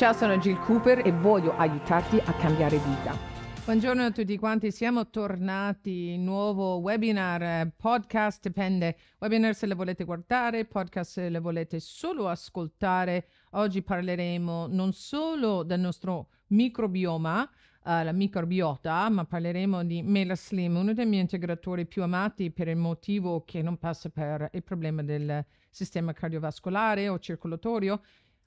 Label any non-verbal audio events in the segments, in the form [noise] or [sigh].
Ciao, sono Jill Cooper e voglio aiutarti a cambiare vita. Buongiorno a tutti quanti, siamo tornati, nuovo webinar, eh, podcast dipende, webinar se le volete guardare, podcast se le volete solo ascoltare. Oggi parleremo non solo del nostro microbioma, Uh, la microbiota, ma parleremo di Mela Slim, uno dei miei integratori più amati per il motivo che non passa per il problema del sistema cardiovascolare o circolatorio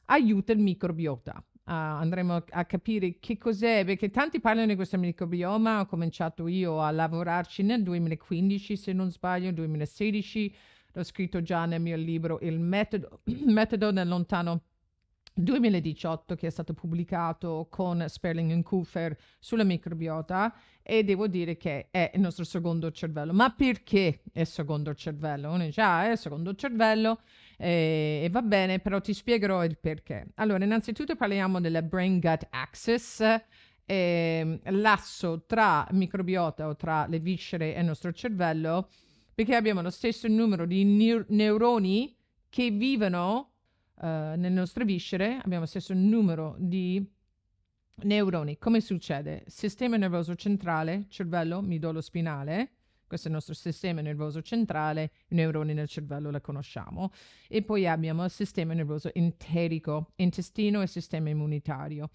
aiuta il microbiota. Uh, andremo a capire che cos'è, perché tanti parlano di questo microbioma, ho cominciato io a lavorarci nel 2015, se non sbaglio, 2016, l'ho scritto già nel mio libro Il metodo, [clears throat] metodo nel lontano 2018 che è stato pubblicato con Sperling e Kufer sulla microbiota e devo dire che è il nostro secondo cervello. Ma perché è il secondo cervello? Uno già ah, è il secondo cervello e, eh, e va bene, però ti spiegherò il perché. Allora, innanzitutto parliamo della brain-gut axis, eh, l'asso tra microbiota o tra le viscere e il nostro cervello, perché abbiamo lo stesso numero di neur- neuroni che vivono eh, nelle nostre viscere, abbiamo lo stesso numero di neuroni. Come succede? Sistema nervoso centrale, cervello, midollo spinale, questo è il nostro sistema nervoso centrale, i neuroni nel cervello la conosciamo. E poi abbiamo il sistema nervoso enterico, intestino e sistema immunitario.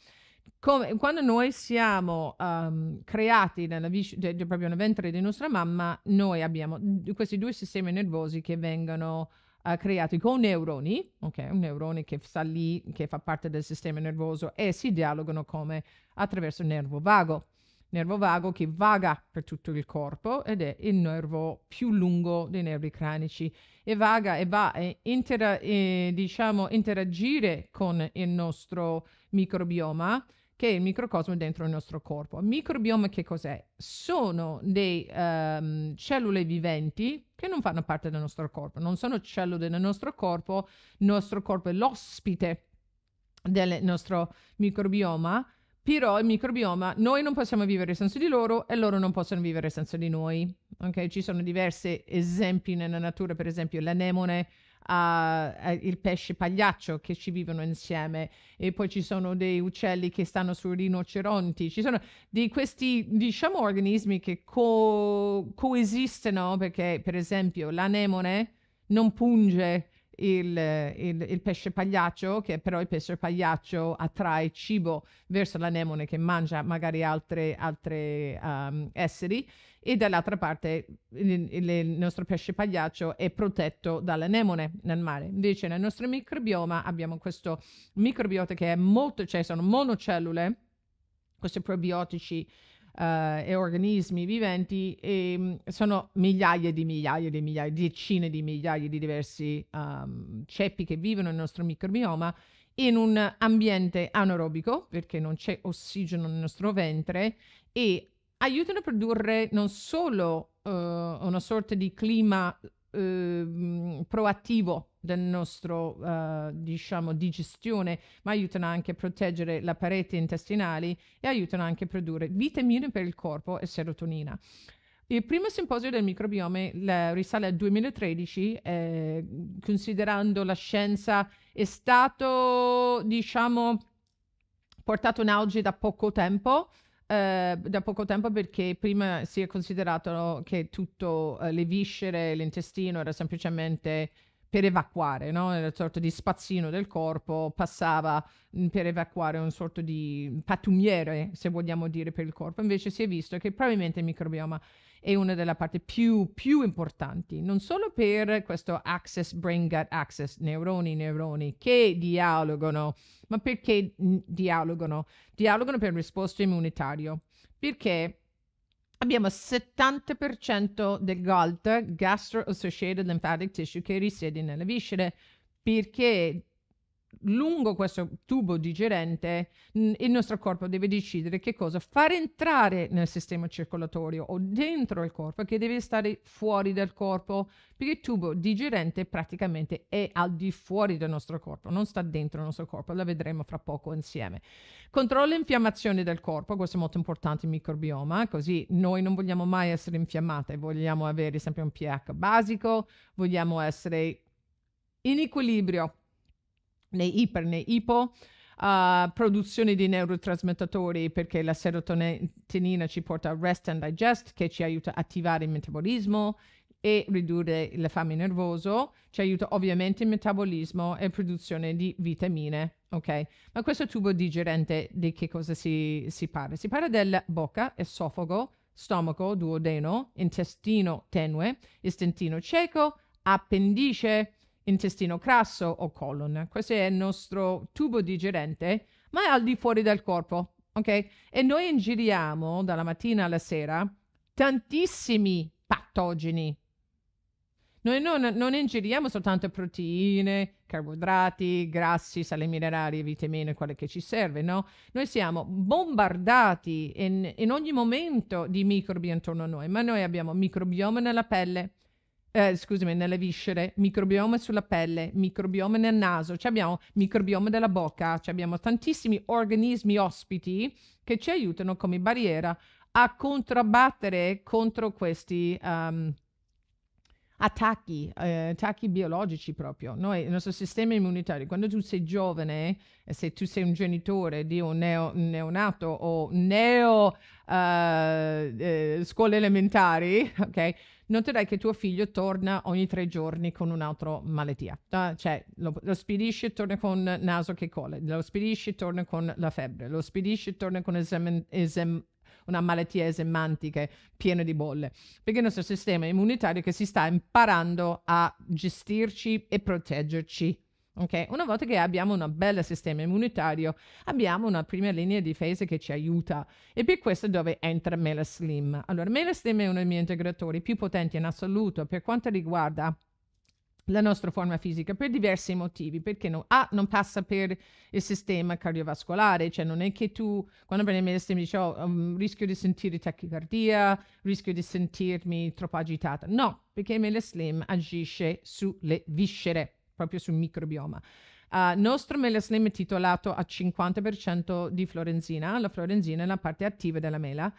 Come, quando noi siamo um, creati nella vis- de, de, proprio nel ventre di nostra mamma, noi abbiamo d- questi due sistemi nervosi che vengono uh, creati con neuroni, ok? Un neurone che sta lì, che fa parte del sistema nervoso e si dialogano come attraverso il nervo vago nervo vago che vaga per tutto il corpo ed è il nervo più lungo dei nervi cranici e vaga e va a intera- eh, diciamo, interagire con il nostro microbioma che è il microcosmo dentro il nostro corpo. Microbioma che cos'è? Sono dei um, cellule viventi che non fanno parte del nostro corpo, non sono cellule del nostro corpo, il nostro corpo è l'ospite del nostro microbioma però il microbioma, noi non possiamo vivere senza di loro e loro non possono vivere senza di noi. Okay? Ci sono diversi esempi nella natura, per esempio l'anemone, uh, il pesce pagliaccio che ci vivono insieme e poi ci sono dei uccelli che stanno su rinoceronti, ci sono di questi diciamo organismi che co- coesistono perché per esempio l'anemone non punge il, il, il, pesce pagliaccio, che però il pesce pagliaccio attrae cibo verso l'anemone che mangia magari altri um, ehm, esseri e dall'altra parte il, il, nostro pesce pagliaccio è protetto dall'anemone nel mare. Invece nel nostro microbioma abbiamo questo microbiota che è molto, cioè sono monocellule, questi probiotici eh, e organismi viventi e mm, sono migliaia di migliaia di migliaia, decine di migliaia di diversi um, ceppi che vivono nel nostro microbioma in un ambiente anaerobico perché non c'è ossigeno nel nostro ventre e aiutano a produrre non solo uh, una sorta di clima uh, proattivo del nostro uh, diciamo digestione ma aiutano anche a proteggere la parete intestinale e aiutano anche a produrre vitamine per il corpo e serotonina il primo simposio del microbiome la, risale al 2013, eh, considerando la scienza è stato, diciamo, portato in auge da poco tempo, eh, da poco tempo perché prima si è considerato che tutte eh, le viscere, l'intestino era semplicemente per evacuare, no? Una sorta di spazzino del corpo passava mm, per evacuare un sorta di patumiere, se vogliamo dire, per il corpo. Invece si è visto che probabilmente il microbioma è una delle parti più, più importanti, non solo per questo access, brain-gut access, neuroni, neuroni che dialogano, ma perché mm, dialogano? Dialogano per risposto immunitario, perché Abbiamo 70% del GALT, Gastro Associated Lymphatic Tissue, che risiede nelle viscere, perché lungo questo tubo digerente il nostro corpo deve decidere che cosa far entrare nel sistema circolatorio o dentro il corpo che deve stare fuori dal corpo perché il tubo digerente praticamente è al di fuori del nostro corpo non sta dentro il nostro corpo la vedremo fra poco insieme controlla l'infiammazione del corpo questo è molto importante il microbioma così noi non vogliamo mai essere infiammate vogliamo avere sempre un pH basico vogliamo essere in equilibrio né iper né ipo, uh, produzione di neurotrasmettatori perché la serotonina ci porta a rest and digest che ci aiuta a attivare il metabolismo e ridurre la fame nervoso, ci aiuta ovviamente il metabolismo e produzione di vitamine, ok? Ma questo tubo digerente di che cosa si, si parla? Si parla della bocca, esofago, stomaco, duodeno, intestino tenue, istintino cieco, appendice, intestino crasso o colon. Questo è il nostro tubo digerente, ma è al di fuori del corpo, ok? E noi ingiriamo dalla mattina alla sera tantissimi patogeni. Noi non, non ingiriamo soltanto proteine, carboidrati, grassi, sali minerali, vitamine, quelle che ci serve, no? Noi siamo bombardati in, in ogni momento di microbi intorno a noi, ma noi abbiamo microbioma nella pelle, eh, scusami, nelle viscere, microbiome sulla pelle, microbiome nel naso, cioè abbiamo microbiome della bocca, cioè abbiamo tantissimi organismi ospiti che ci aiutano come barriera a controbattere contro questi... Um, attacchi, eh, attacchi biologici proprio. Noi, il nostro sistema immunitario, quando tu sei giovane, eh, se tu sei un genitore di un neo, neonato o neo uh, eh, scuole elementari, [laughs] ok? Noterai che tuo figlio torna ogni tre giorni con un'altra malattia, uh, cioè lo, lo e torna con naso che colle, lo spedisce torna con la febbre, lo spedisce torna con esem, esem, una malattia semantica piena di bolle, perché il nostro sistema immunitario che si sta imparando a gestirci e proteggerci. Okay? Una volta che abbiamo un bel sistema immunitario, abbiamo una prima linea di difesa che ci aiuta. E per questo è dove entra Melaslim. Allora, Melaslim è uno dei miei integratori più potenti in assoluto per quanto riguarda la nostra forma fisica per diversi motivi, perché no, A, non passa per il sistema cardiovascolare, cioè non è che tu, quando prendi il medicina, dici, oh, um, rischio di sentire tachicardia, rischio di sentirmi troppo agitata. No, perché il meleslim agisce sulle viscere, proprio sul microbioma. Uh, nostro mela slim è titolato a 50% di florenzina, la florenzina è la parte attiva della mela,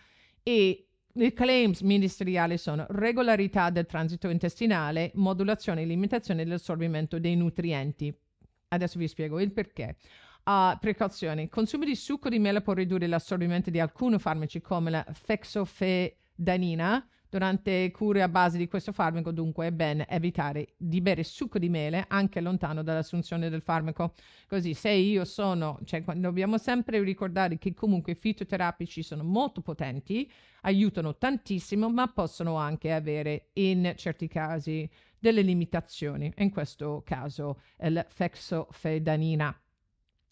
e i claims ministeriali sono regolarità del transito intestinale, modulazione e limitazione dell'assorbimento dei nutrienti. Adesso vi spiego il perché. Uh, precauzioni. consumo di succo di mela può ridurre l'assorbimento di alcuni farmaci come la fexofedanina, Durante cure a base di questo farmaco, dunque, è bene evitare di bere succo di mele anche lontano dall'assunzione del farmaco. Così, se io sono, cioè, dobbiamo sempre ricordare che comunque i fitoterapici sono molto potenti, aiutano tantissimo, ma possono anche avere in certi casi delle limitazioni, in questo caso il fexofedanina.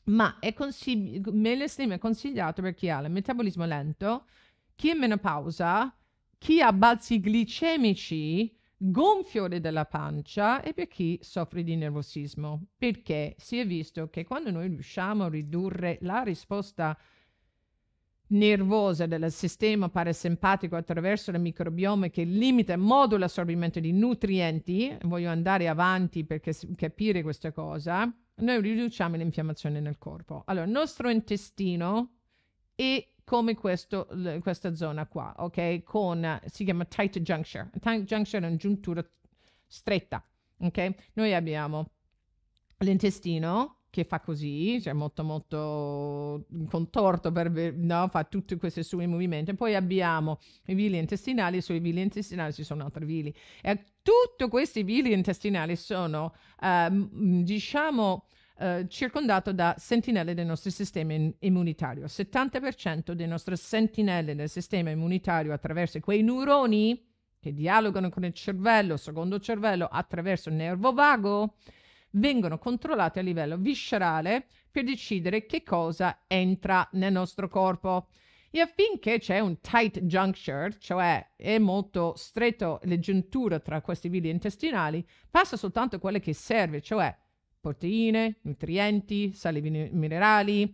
Ma è consigli- è consigliato per chi ha il metabolismo lento, chi è in menopausa chi ha balzi glicemici, gonfiore della pancia e per chi soffre di nervosismo, perché si è visto che quando noi riusciamo a ridurre la risposta nervosa del sistema parasimpatico attraverso il microbiome che limita e modula l'assorbimento di nutrienti, voglio andare avanti per capire questa cosa, noi riduciamo l'infiammazione nel corpo. Allora, il nostro intestino è come questo, questa zona qua, ok? Con, si chiama tight juncture. Tight juncture è una giuntura stretta, ok? Noi abbiamo l'intestino che fa così, cioè molto molto contorto, per, no? fa tutti questi suoi movimenti. Poi abbiamo i vili intestinali, sui vili intestinali ci sono altri vili. E tutti questi vili intestinali sono, uh, diciamo, eh, circondato da sentinelle del nostro sistema in- immunitario. Il 70% dei nostri sentinelle del sistema immunitario attraverso quei neuroni che dialogano con il cervello, secondo cervello, attraverso il nervo vago, vengono controllati a livello viscerale per decidere che cosa entra nel nostro corpo. E affinché c'è un tight juncture, cioè è molto stretto le giunture tra questi vili intestinali, passa soltanto quello che serve, cioè proteine, nutrienti, sali minerali,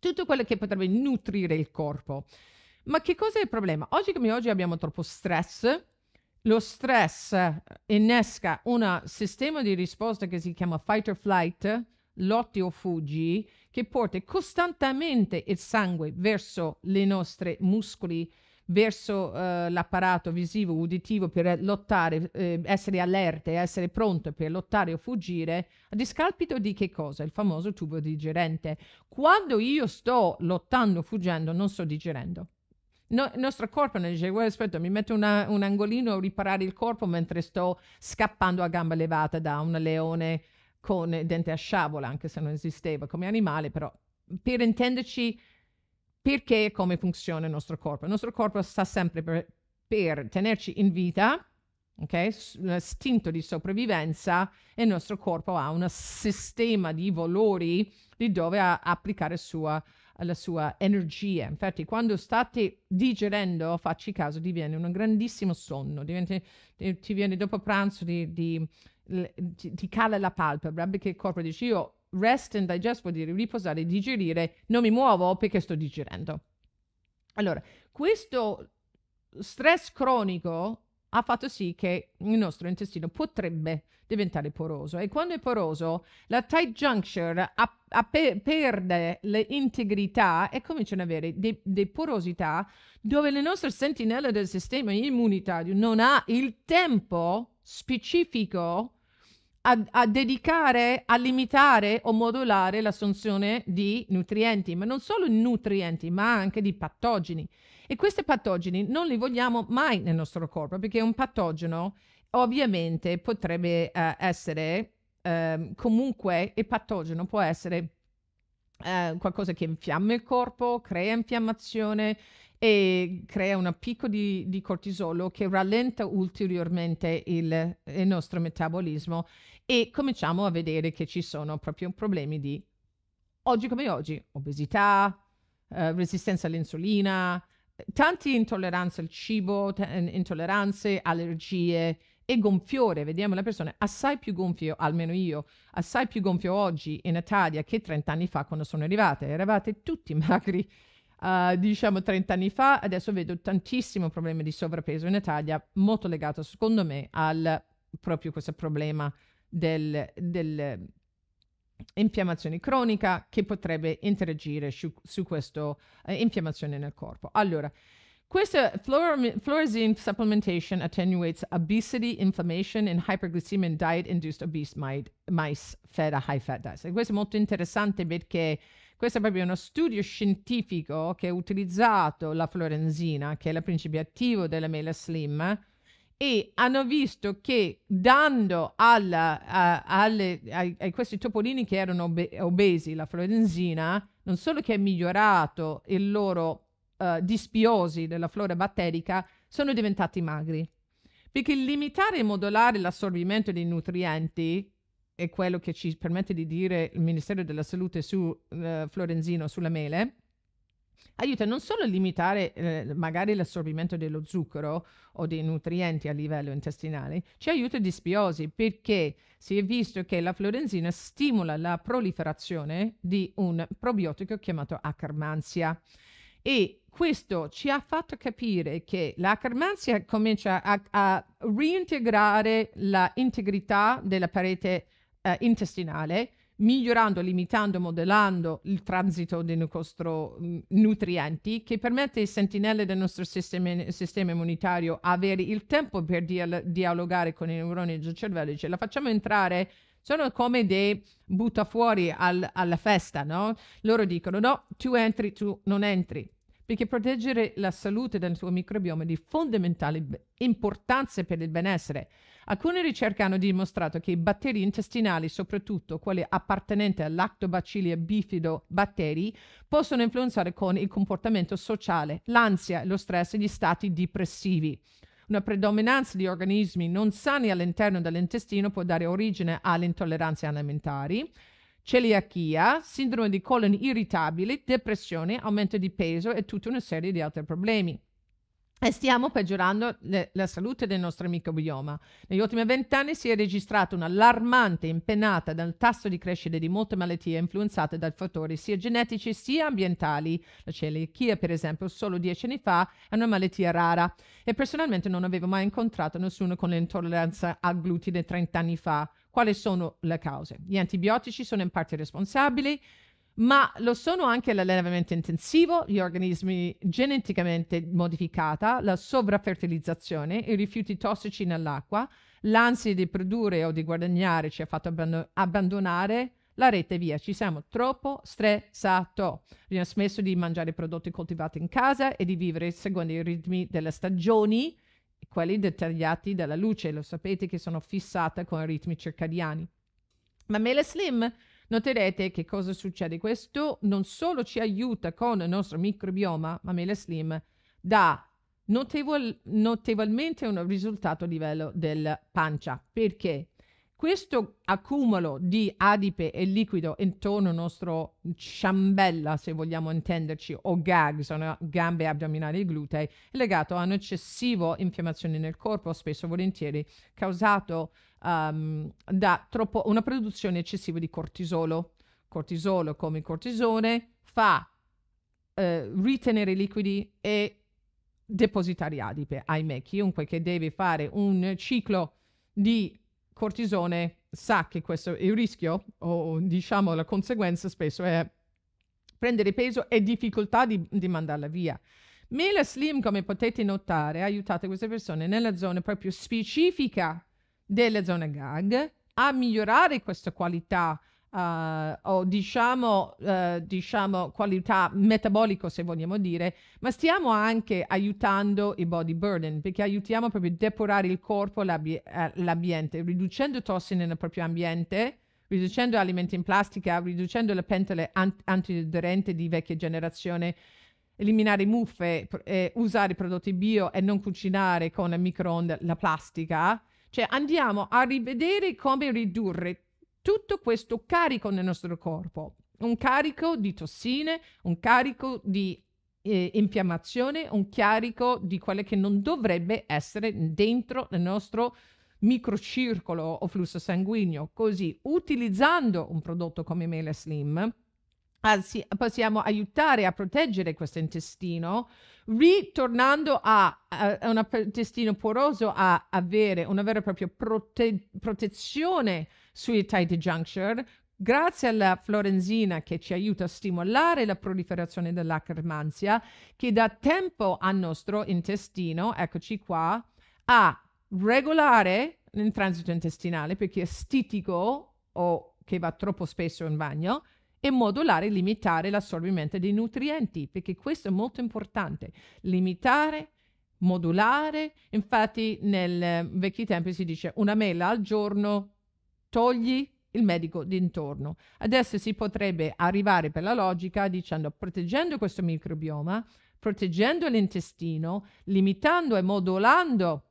tutto quello che potrebbe nutrire il corpo. Ma che cosa è il problema? Oggi come oggi abbiamo troppo stress. Lo stress eh, innesca un sistema di risposta che si chiama fight or flight, lotti o fuggi, che porta costantemente il sangue verso le nostre muscoli, verso eh, l'apparato visivo, uditivo per lottare, eh, essere allerte, essere pronte per lottare o fuggire, a discapito di che cosa? Il famoso tubo digerente. Quando io sto lottando, fuggendo, non sto digerendo. No, il nostro corpo non dice, well, aspetta, mi metto una, un angolino a riparare il corpo mentre sto scappando a gamba levata da un leone con dente a sciabola, anche se non esisteva come animale, però per intenderci perché e come funziona il nostro corpo. Il nostro corpo sta sempre per, per tenerci in vita, ok? L'istinto di sopravvivenza e il nostro corpo ha un sistema di valori di dove applicare sua, la sua energia. Infatti, quando state digerendo, facci caso, diviene un grandissimo sonno, diventa, ti viene dopo pranzo, di, di, ti, cala la palpebra perché il corpo dice io rest and digest vuol dire riposare digerire, non mi muovo perché sto digerendo. Allora, questo stress cronico ha fatto sì che il nostro intestino potrebbe diventare poroso e quando è poroso la tight juncture a, a pe- perde l'integrità e cominciano ad avere dei, dei porosità dove le nostre sentinelle del sistema immunitario non ha il tempo specifico a, a, dedicare, a limitare o modulare l'assunzione di nutrienti, ma non solo nutrienti, ma anche di patogeni. E questi patogeni non li vogliamo mai nel nostro corpo, perché un patogeno ovviamente potrebbe uh, essere uh, comunque, e patogeno può essere Uh, qualcosa che infiamma il corpo, crea infiammazione, e crea un picco di, di cortisolo che rallenta ulteriormente il, il nostro metabolismo e cominciamo a vedere che ci sono proprio problemi di oggi come oggi, obesità, eh, resistenza all'insulina, tante intolleranze al cibo, t- eh, intolleranze, allergie e gonfiore. Vediamo le persone assai più gonfio, almeno io, assai più gonfio oggi in Italia che 30 anni fa quando sono arrivata. Eravate tutti [laughs] magri uh, diciamo 30 anni fa, adesso vedo tantissimo problema di sovrappeso in Italia, molto legato secondo me al proprio questo problema del, del infiammazione cronica che potrebbe interagire su, su questa eh, infiammazione nel corpo. Allora, questa fluorazine supplementation attenuates obesity, inflammation and hyperglycemia in diet-induced obese mice fed a high-fat diet. questo è molto interessante perché questo è proprio uno studio scientifico che ha utilizzato la florenzina, che è il principio attivo della mela slim, e hanno visto che dando alla, a, alle, ai, ai, questi topolini che erano obe- obesi la florenzina, non solo che ha migliorato il loro uh, dispiosi della flora batterica, sono diventati magri. Perché limitare e modulare l'assorbimento dei nutrienti è quello che ci permette di dire il Ministero della Salute su eh, Florenzino sulla mele, aiuta non solo a limitare eh, magari l'assorbimento dello zucchero o dei nutrienti a livello intestinale, ci aiuta a dispiosi perché si è visto che la florenzina stimola la proliferazione di un probiotico chiamato Ackermansia e questo ci ha fatto capire che la carmanzia comincia a, a reintegrare l'integrità della parete eh, intestinale, migliorando, limitando, modellando il transito dei nostri mm, nutrienti, che permette ai sentinelle del nostro sistema, sistema immunitario avere il tempo per dia- dialogare con i neuroni del cervello, ce cioè, la facciamo entrare sono come dei butta fuori al, alla festa, no? Loro dicono no, tu entri, tu non entri perché proteggere la salute del tuo microbioma è di fondamentale importanza per il benessere. Alcune ricerche hanno dimostrato che i batteri intestinali, soprattutto quelli appartenenti al lactobacilli e bifidobatteri, possono influenzare con il comportamento sociale, l'ansia, lo stress e gli stati depressivi. Una predominanza di organismi non sani all'interno dell'intestino può dare origine alle intolleranze alimentari, celiachia, sindrome di colon irritabile, depressione, aumento di peso e tutta una serie di altri problemi. E stiamo peggiorando le, la salute del nostro microbioma. Negli ultimi vent'anni si è registrata un'allarmante impennata dal tasso di crescita di molte malattie influenzate da fattori sia genetici sia ambientali. La celiachia, per esempio, solo dieci anni fa è una malattia rara e personalmente non avevo mai incontrato nessuno con l'intolleranza al glutine 30 anni fa. Quali sono le cause? Gli antibiotici sono in parte responsabili, ma lo sono anche l'allevamento intensivo, gli organismi geneticamente modificati, la sovrafertilizzazione, i rifiuti tossici nell'acqua, l'ansia di produrre o di guadagnare ci ha fatto abbandonare la rete via, ci siamo troppo stressato. Abbiamo smesso di mangiare prodotti coltivati in casa e di vivere secondo i ritmi delle stagioni quelli dettagliati dalla luce, lo sapete che sono fissata con ritmi circadiani. Ma Mele Slim, noterete che cosa succede? Questo non solo ci aiuta con il nostro microbioma, ma Mele Slim dà notevol- notevolmente un risultato a livello della pancia. Perché? Questo accumulo di adipe e liquido intorno al nostro ciambella, se vogliamo intenderci, o gag, sono gambe abdominali e glutei, è legato a un'eccessiva infiammazione nel corpo, spesso e volentieri causato um, da troppo, una produzione eccessiva di cortisolo. Cortisolo, come il cortisone, fa eh, ritenere liquidi e depositare adipe. Ahimè, chiunque che deve fare un ciclo di cortisone sa che questo è il rischio o diciamo la conseguenza spesso è prendere peso e difficoltà di, di mandarla via. Mela Slim, come potete notare, ha aiutato queste persone nella zona proprio specifica della zona GAG a migliorare questa qualità Uh, o diciamo, uh, diciamo, qualità metabolico se vogliamo dire, ma stiamo anche aiutando i body burden perché aiutiamo proprio a depurare il corpo, l'ambi- eh, l'ambiente, riducendo tossine nel proprio ambiente, riducendo alimenti in plastica, riducendo le pentole ant- antideterrente di vecchia generazione, eliminare muffe, pr- eh, usare prodotti bio e non cucinare con microonde la plastica. Cioè andiamo a rivedere come ridurre tutto questo carico nel nostro corpo, un carico di tossine, un carico di eh, infiammazione, un carico di quello che non dovrebbe essere dentro il nostro microcircolo o flusso sanguigno. Così, utilizzando un prodotto come Mele Slim, anzi possiamo aiutare a proteggere questo intestino, ritornando a, a, un intestino poroso a avere una vera e propria prote- protezione sui tight juncture grazie alla florenzina che ci aiuta a stimolare la proliferazione dell'acromanzia che dà tempo al nostro intestino, eccoci qua, a regolare il transito intestinale perché è stitico o che va troppo spesso in bagno, e modulare e limitare l'assorbimento dei nutrienti, perché questo è molto importante. Limitare, modulare, infatti nel eh, vecchi tempi si dice una mela al giorno, togli il medico d'intorno. Adesso si potrebbe arrivare per la logica dicendo proteggendo questo microbioma, proteggendo l'intestino, limitando e modulando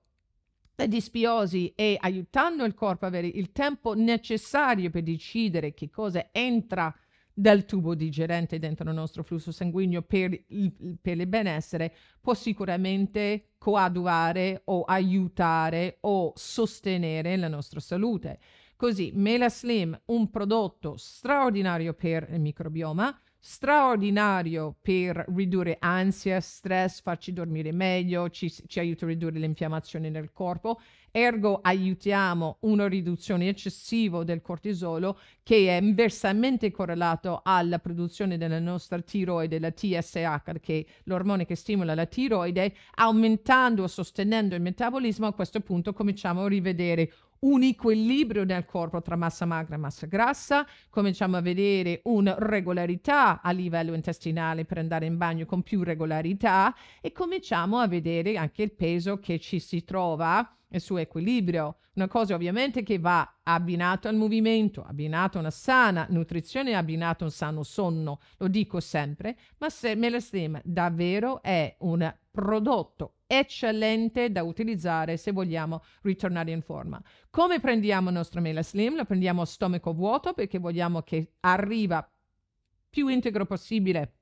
la disbiosi e aiutando il corpo a avere il tempo necessario per decidere che cosa entra dal tubo digerente dentro il nostro flusso sanguigno per il, per il benessere può sicuramente coadiuvare o aiutare o sostenere la nostra salute. Così Mela Slim, un prodotto straordinario per il microbioma, straordinario per ridurre ansia, stress, farci dormire meglio, ci, ci aiuta a ridurre l'infiammazione nel corpo, ergo aiutiamo una riduzione eccessiva del cortisolo che è inversamente correlato alla produzione della nostra tiroide, la TSH, che è l'ormone che stimola la tiroide, aumentando o sostenendo il metabolismo, a questo punto cominciamo a rivedere un equilibrio nel corpo tra massa magra e massa grassa, cominciamo a vedere una regolarità a livello intestinale per andare in bagno con più regolarità e cominciamo a vedere anche il peso che ci si trova il suo equilibrio. Una cosa ovviamente che va abbinata al movimento, abbinata a una sana nutrizione, abbinata a un sano sonno, lo dico sempre, ma se melastema davvero è un prodotto eccellente da utilizzare se vogliamo ritornare in forma. Come prendiamo il nostro mela slim? La prendiamo a stomaco vuoto perché vogliamo che arriva più integro possibile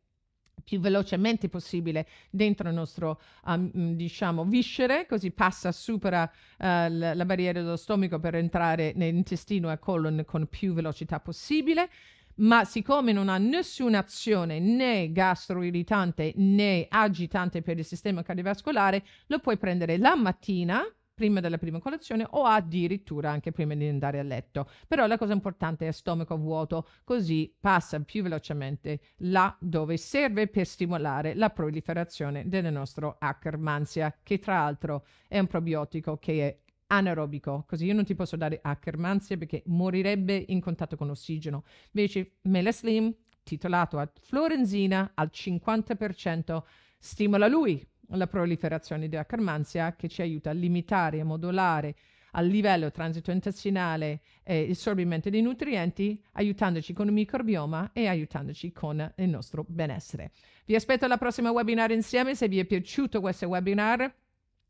più velocemente possibile dentro il nostro um, mm, diciamo viscere così passa supera uh, eh, la, la barriera dello stomaco per entrare nell'intestino e colon con più velocità possibile ma siccome non ha nessuna azione né gastroirritante né agitante per il sistema cardiovascolare, lo puoi prendere la mattina prima della prima colazione o addirittura anche prima di andare a letto. Però la cosa importante è stomaco vuoto, così passa più velocemente là dove serve per stimolare la proliferazione del nostro Akkermansia, che tra l'altro è un probiotico che è anaerobico, così io non ti posso dare Ackermansia perché morirebbe in contatto con l'ossigeno. Invece Mela Slim, titolato a Florenzina, al 50% stimola lui la proliferazione di Ackermansia che ci aiuta a limitare e modulare a livello transito intestinale eh, il sorbimento dei nutrienti, aiutandoci con il microbioma e aiutandoci con il nostro benessere. Vi aspetto alla prossima webinar insieme, se vi è piaciuto questo webinar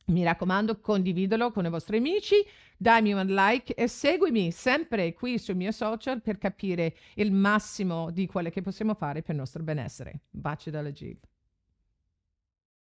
mi raccomando, condividilo con i vostri amici, dammi un like e seguimi sempre qui sui miei social per capire il massimo di quello che possiamo fare per il nostro benessere. Baci dalla Jeep.